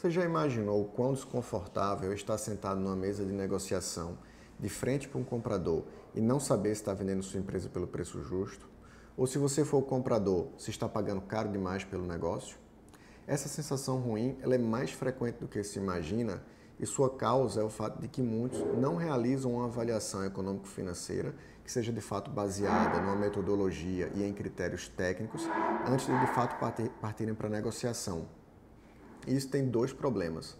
Você já imaginou o quão desconfortável é estar sentado numa mesa de negociação de frente para um comprador e não saber se está vendendo sua empresa pelo preço justo? Ou se você for o comprador, se está pagando caro demais pelo negócio? Essa sensação ruim ela é mais frequente do que se imagina e sua causa é o fato de que muitos não realizam uma avaliação econômico-financeira que seja de fato baseada numa metodologia e em critérios técnicos antes de de fato partirem para a negociação, e isso tem dois problemas.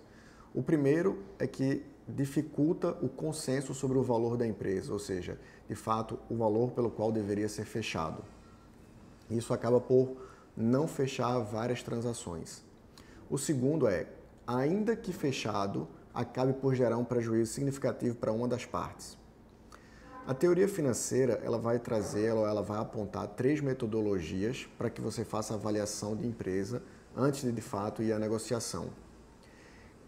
O primeiro é que dificulta o consenso sobre o valor da empresa, ou seja, de fato, o valor pelo qual deveria ser fechado. Isso acaba por não fechar várias transações. O segundo é, ainda que fechado, acabe por gerar um prejuízo significativo para uma das partes. A teoria financeira, ela vai trazer, ela vai apontar três metodologias para que você faça avaliação de empresa antes de de fato ir à negociação.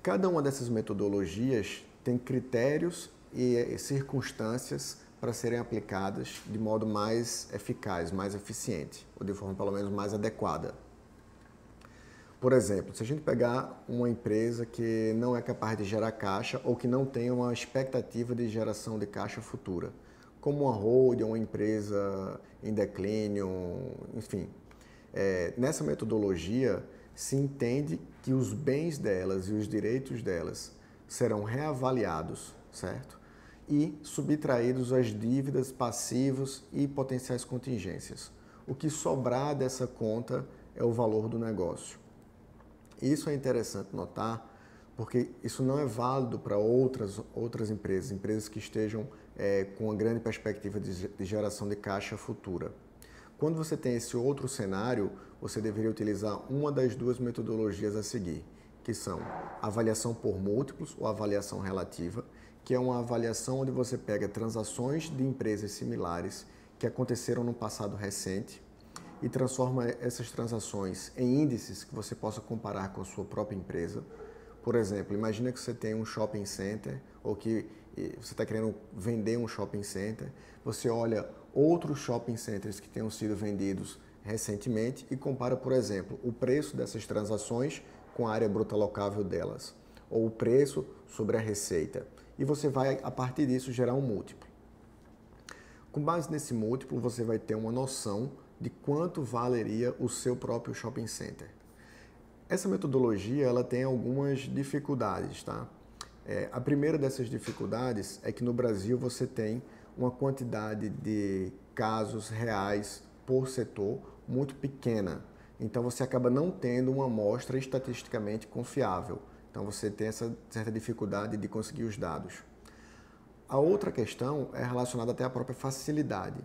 Cada uma dessas metodologias tem critérios e eh, circunstâncias para serem aplicadas de modo mais eficaz, mais eficiente, ou de forma pelo menos mais adequada. Por exemplo, se a gente pegar uma empresa que não é capaz de gerar caixa ou que não tem uma expectativa de geração de caixa futura, como uma holding, uma empresa em declínio, enfim, é, nessa metodologia, se entende que os bens delas e os direitos delas serão reavaliados, certo? E subtraídos as dívidas, passivos e potenciais contingências. O que sobrar dessa conta é o valor do negócio. Isso é interessante notar, porque isso não é válido para outras, outras empresas, empresas que estejam é, com uma grande perspectiva de, de geração de caixa futura. Quando você tem esse outro cenário, você deveria utilizar uma das duas metodologias a seguir, que são avaliação por múltiplos ou avaliação relativa, que é uma avaliação onde você pega transações de empresas similares que aconteceram no passado recente e transforma essas transações em índices que você possa comparar com a sua própria empresa. Por exemplo, imagina que você tem um shopping center ou que você está querendo vender um shopping center, você olha outros shopping centers que tenham sido vendidos recentemente e compara, por exemplo, o preço dessas transações com a área bruta locável delas, ou o preço sobre a receita. E você vai, a partir disso, gerar um múltiplo. Com base nesse múltiplo, você vai ter uma noção de quanto valeria o seu próprio shopping center. Essa metodologia ela tem algumas dificuldades, tá? É, a primeira dessas dificuldades é que no Brasil você tem uma quantidade de casos reais por setor muito pequena. Então você acaba não tendo uma amostra estatisticamente confiável. Então você tem essa certa dificuldade de conseguir os dados. A outra questão é relacionada até à própria facilidade.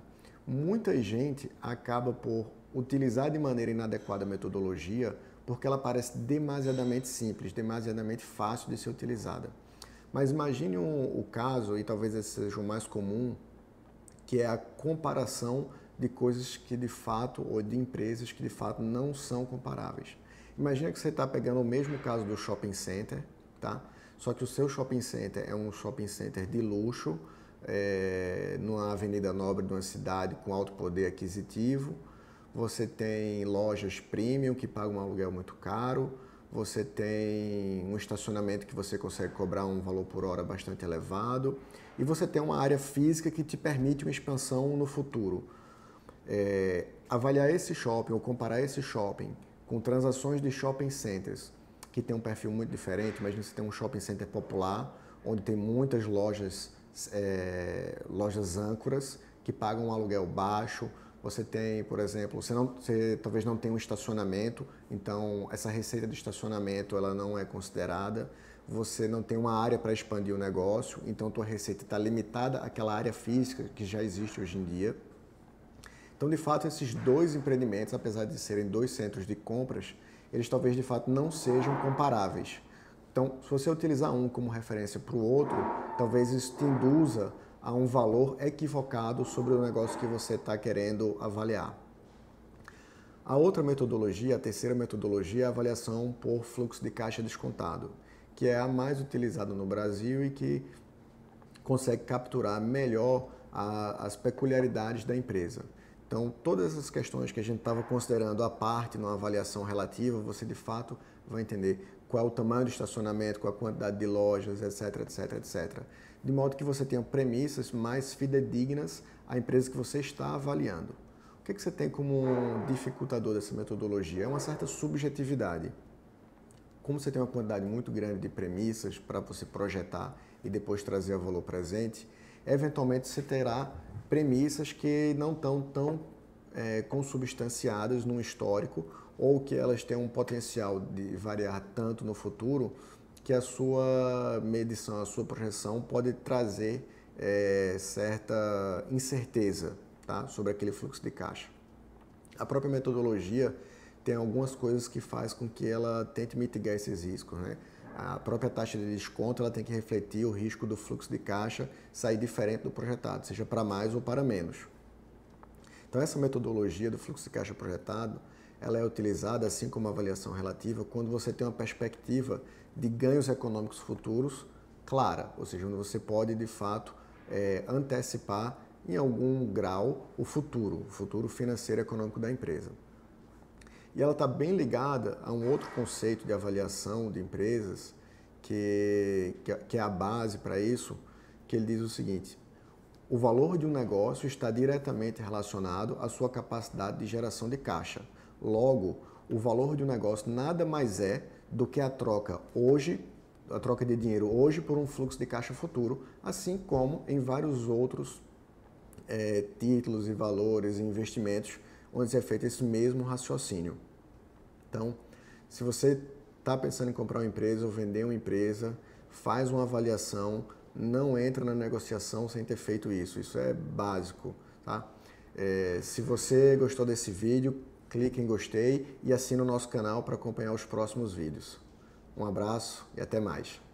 Muita gente acaba por utilizar de maneira inadequada a metodologia porque ela parece demasiadamente simples, demasiadamente fácil de ser utilizada. Mas imagine um, o caso, e talvez esse seja o mais comum, que é a comparação de coisas que de fato, ou de empresas que de fato não são comparáveis. Imagina que você está pegando o mesmo caso do shopping center, tá? Só que o seu shopping center é um shopping center de luxo, é, numa avenida nobre de uma cidade com alto poder aquisitivo. Você tem lojas premium que pagam um aluguel muito caro você tem um estacionamento que você consegue cobrar um valor por hora bastante elevado e você tem uma área física que te permite uma expansão no futuro. É, avaliar esse shopping ou comparar esse shopping com transações de shopping centers que tem um perfil muito diferente, mas você tem um shopping center popular onde tem muitas lojas, é, lojas âncoras que pagam um aluguel baixo, você tem, por exemplo, você, não, você talvez não tenha um estacionamento, então essa receita de estacionamento ela não é considerada. Você não tem uma área para expandir o negócio, então tua receita está limitada àquela área física que já existe hoje em dia. Então, de fato, esses dois empreendimentos, apesar de serem dois centros de compras, eles talvez de fato não sejam comparáveis. Então, se você utilizar um como referência para o outro, talvez isso te induza a um valor equivocado sobre o negócio que você está querendo avaliar. A outra metodologia, a terceira metodologia, é a avaliação por fluxo de caixa descontado, que é a mais utilizada no Brasil e que consegue capturar melhor a, as peculiaridades da empresa. Então, todas essas questões que a gente estava considerando à parte numa avaliação relativa, você de fato vai entender qual é o tamanho do estacionamento, qual é a quantidade de lojas, etc, etc, etc. De modo que você tenha premissas mais fidedignas à empresa que você está avaliando. O que, é que você tem como um dificultador dessa metodologia? É uma certa subjetividade. Como você tem uma quantidade muito grande de premissas para você projetar e depois trazer a valor presente, eventualmente você terá premissas que não estão tão é, consubstanciadas num histórico ou que elas têm um potencial de variar tanto no futuro que a sua medição, a sua projeção pode trazer é, certa incerteza tá? sobre aquele fluxo de caixa. A própria metodologia tem algumas coisas que faz com que ela tente mitigar esses riscos. Né? A própria taxa de desconto ela tem que refletir o risco do fluxo de caixa sair diferente do projetado, seja para mais ou para menos. Então essa metodologia do fluxo de caixa projetado, ela é utilizada, assim como a avaliação relativa, quando você tem uma perspectiva de ganhos econômicos futuros clara, ou seja, onde você pode de fato é, antecipar em algum grau o futuro, o futuro financeiro e econômico da empresa. E ela está bem ligada a um outro conceito de avaliação de empresas, que, que é a base para isso, que ele diz o seguinte: o valor de um negócio está diretamente relacionado à sua capacidade de geração de caixa. Logo, o valor de um negócio nada mais é do que a troca hoje, a troca de dinheiro hoje por um fluxo de caixa futuro, assim como em vários outros é, títulos e valores e investimentos onde é feito esse mesmo raciocínio. Então, se você está pensando em comprar uma empresa ou vender uma empresa, faz uma avaliação, não entra na negociação sem ter feito isso. Isso é básico, tá? É, se você gostou desse vídeo, clique em gostei e assine o nosso canal para acompanhar os próximos vídeos. Um abraço e até mais.